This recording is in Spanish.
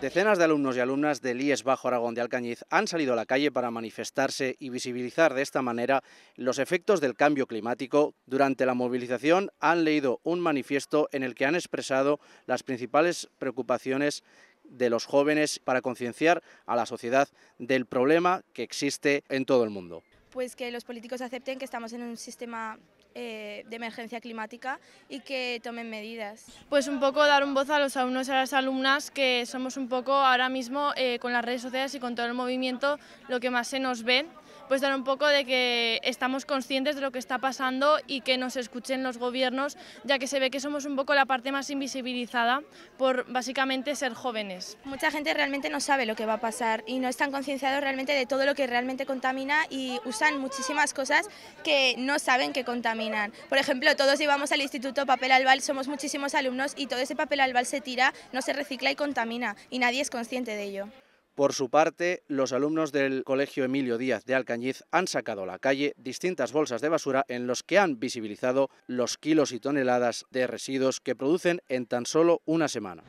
Decenas de alumnos y alumnas del IES Bajo Aragón de Alcañiz han salido a la calle para manifestarse y visibilizar de esta manera los efectos del cambio climático. Durante la movilización han leído un manifiesto en el que han expresado las principales preocupaciones de los jóvenes para concienciar a la sociedad del problema que existe en todo el mundo. Pues que los políticos acepten que estamos en un sistema eh, de emergencia climática y que tomen medidas. Pues un poco dar un voz a los alumnos y a las alumnas que somos un poco ahora mismo eh, con las redes sociales y con todo el movimiento lo que más se nos ve pues dar un poco de que estamos conscientes de lo que está pasando y que nos escuchen los gobiernos, ya que se ve que somos un poco la parte más invisibilizada por básicamente ser jóvenes. Mucha gente realmente no sabe lo que va a pasar y no están concienciados realmente de todo lo que realmente contamina y usan muchísimas cosas que no saben que contaminan. Por ejemplo, todos íbamos al instituto papel albal, somos muchísimos alumnos y todo ese papel albal se tira, no se recicla y contamina y nadie es consciente de ello. Por su parte, los alumnos del Colegio Emilio Díaz de Alcañiz han sacado a la calle distintas bolsas de basura en los que han visibilizado los kilos y toneladas de residuos que producen en tan solo una semana.